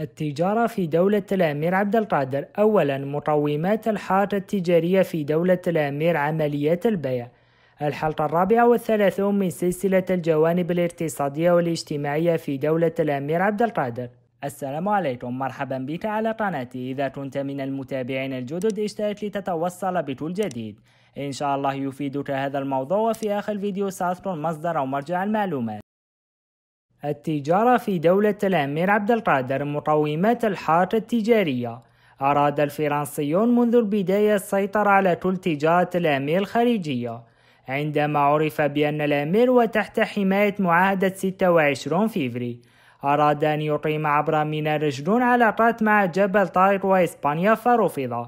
التجارة في دولة الأمير عبد القادر أولا مقومات الحارة التجارية في دولة الأمير عمليات البيع الحلقة الرابعة والثلاثون من سلسلة الجوانب الاقتصادية والاجتماعية في دولة الأمير عبد القادر السلام عليكم مرحبا بك على قناتي إذا كنت من المتابعين الجدد اشترك لتتوصل بكل جديد إن شاء الله يفيدك هذا الموضوع وفي آخر الفيديو سأذكر مصدر أو مرجع المعلومات التجارة في دولة الأمير عبد القادر مقومات الحارة التجارية أراد الفرنسيون منذ البداية السيطرة على كل تجارة الأمير الخارجية عندما عرف بأن الأمير وتحت حماية معاهدة 26 فيفري أراد أن يقيم عبر ميناء رجلون علاقات مع جبل طارق وإسبانيا فرفض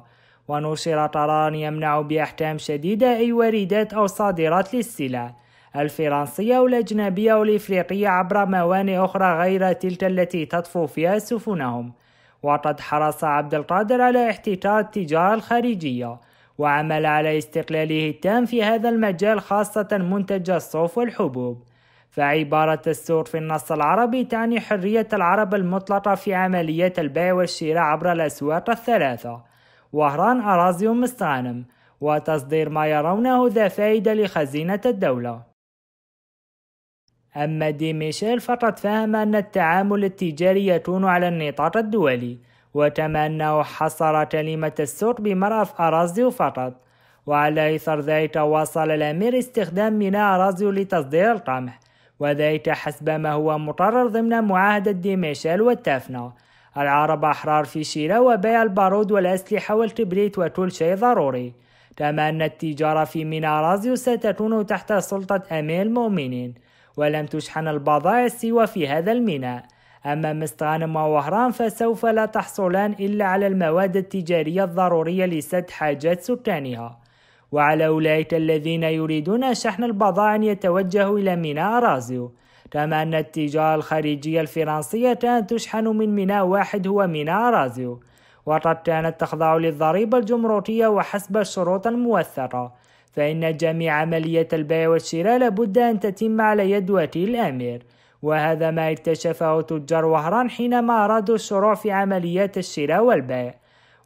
ونشر قرار يمنع بأحكام شديدة أي واردات أو صادرات للسلع الفرنسية والأجنبية والإفريقية عبر موانئ أخرى غير تلك التي تطفو فيها سفنهم وقد حرص عبد القادر على احتكار التجارة الخارجية وعمل على استقلاله التام في هذا المجال خاصة منتج الصوف والحبوب فعبارة السوق في النص العربي تعني حرية العرب المطلقة في عملية البيع والشراء عبر الأسواق الثلاثة وهران أراضي ومستغنم وتصدير ما يرونه ذا فائدة لخزينة الدولة أما دي ميشيل فقد فهم أن التعامل التجاري يكون على النطاق الدولي وكما أنه حصر كلمة السوق بمرأف أراضيو فقط وعلى إثر ذلك واصل الأمير استخدام ميناء أراضيو لتصدير القمح وذلك حسب ما هو مقرر ضمن معاهدة دي ميشيل والتافنا العرب أحرار في شراء وبيع البارود والأسلحة والكبريت وكل شيء ضروري كما أن التجارة في ميناء أراضيو ستكون تحت سلطة أمير المؤمنين ولم تشحن البضائع سوى في هذا الميناء أما مستغانم ووهران فسوف لا تحصلان إلا على المواد التجارية الضرورية لسد حاجات سكانها وعلى أولئك الذين يريدون شحن البضائع أن يتوجهوا إلى ميناء رازيو كما أن التجارة الخارجية الفرنسية كانت تشحن من ميناء واحد هو ميناء رازيو وقد كانت تخضع للضريبة الجمركية وحسب الشروط الموثقة فإن جميع عملية البيع والشراء لابد أن تتم على يد ولي الأمر وهذا ما اكتشفه تجار وهران حينما أرادوا الشروع في عمليات الشراء والبيع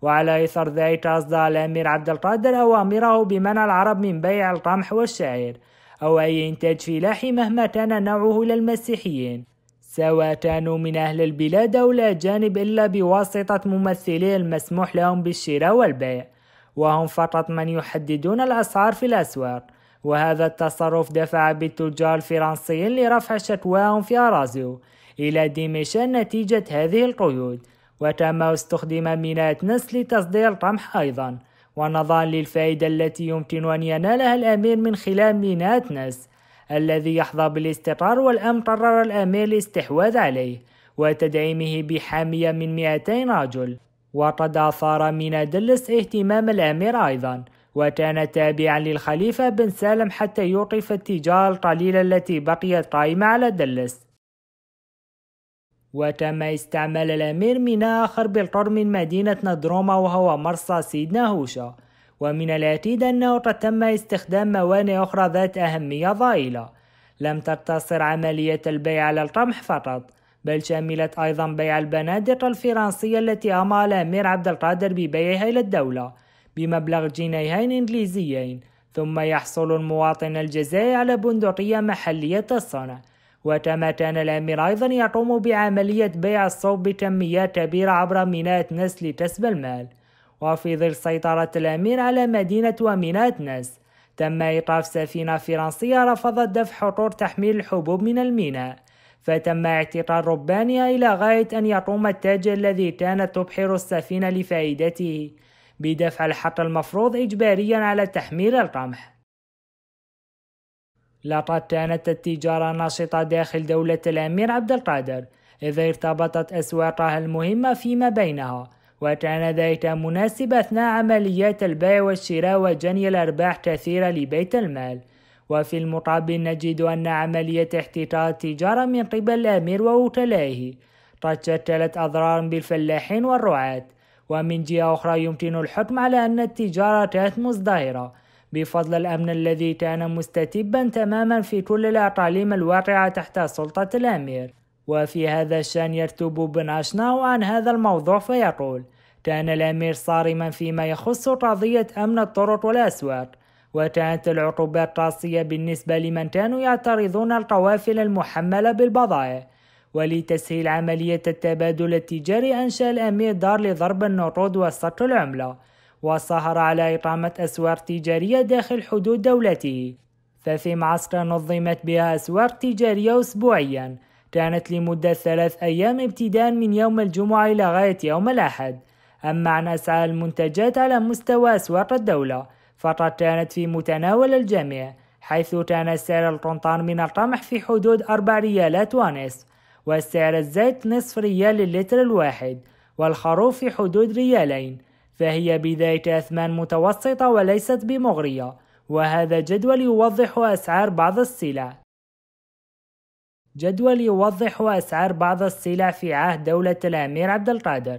وعلى إثر ذلك أصدر الأمير عبد القادر أوامره بمنع العرب من بيع القمح والشعير أو أي إنتاج فلاحي مهما كان نوعه للمسيحيين سواء كانوا من أهل البلاد أو الأجانب إلا بواسطة ممثلي المسموح لهم بالشراء والبيع وهم فقط من يحددون الأسعار في الأسواق وهذا التصرف دفع بالتجار الفرنسيين لرفع شكواهم في أرازيو إلى ديميشان نتيجة هذه القيود وكما استخدم ميناء نسل لتصدير القمح أيضا ونظرا للفائدة التي يمكن أن ينالها الأمير من خلال ميناء نس الذي يحظى بالاستقرار والأمن قرر الأمير الاستحواذ عليه وتدعيمه بحامية من 200 رجل وقد أثار من دلس اهتمام الأمير أيضا وكان تابعا للخليفة بن سالم حتى يوقف التجارة القليلة التي بقيت قائمة على دلس وكما استعمل الأمير ميناء آخر بالقرب من مدينة ندروما وهو مرصى سيدنا هوشا ومن الأكيد أنه قد تم استخدام موانئ أخرى ذات أهمية ضئيلة لم تقتصر عملية البيع على القمح فقط بل شملت أيضا بيع البنادق الفرنسية التي أمر الأمير عبد القادر ببيعها إلى الدولة بمبلغ جنيهين إنجليزيين ثم يحصل المواطن الجزائري على بندقية محلية الصنع وكما كان الأمير أيضا يقوم بعملية بيع الصوب بكميات كبيرة عبر ميناء نس لكسب المال وفي ظل سيطرة الأمير على مدينة وميناء نس تم إيقاف سفينة فرنسية رفضت دفع حقوق تحميل الحبوب من الميناء فتم اعتقال ربانها إلى غاية أن يقوم التاجر الذي كانت تبحر السفينة لفائدته بدفع الحق المفروض إجباريا على تحميل القمح لقد كانت التجارة نشطة داخل دولة الأمير عبد القادر إذ ارتبطت أسواقها المهمة فيما بينها وكان ذلك مناسب أثناء عمليات البيع والشراء وجني الأرباح كثيرة لبيت المال وفي المقابل نجد أن عملية احتكار التجارة من قبل الأمير ووكلائه قد شكلت أضرارا بالفلاحين والرعاة ومن جهة أخرى يمكن الحكم على أن التجارة كانت مزدهرة بفضل الأمن الذي كان مستتبا تماما في كل الأقاليم الواقعة تحت سلطة الأمير وفي هذا الشأن يكتب بن أشناو عن هذا الموضوع فيقول كان الأمير صارما فيما يخص قضية أمن الطرق والأسواق وتعد العقوبات قاسية بالنسبة لمن كانوا يعترضون القوافل المحملة بالبضائع ولتسهيل عملية التبادل التجاري أنشأ الأمير دار لضرب النقود وسط العملة وسهر على إقامة أسواق تجارية داخل حدود دولته ففي معسكر نظمت بها أسواق تجارية أسبوعيا كانت لمدة ثلاث أيام ابتداء من يوم الجمعة إلى غاية يوم الأحد أما عن أسعار المنتجات على مستوى أسواق الدولة فقد كانت في متناول الجميع حيث كان سعر القنطان من القمح في حدود أربع ريالات ونصف وسعر الزيت نصف ريال للتر الواحد والخروف في حدود ريالين فهي بذلك أثمان متوسطة وليست بمغرية وهذا جدول يوضح أسعار بعض السلع جدول يوضح أسعار بعض السلع في عهد دولة الأمير عبد القادر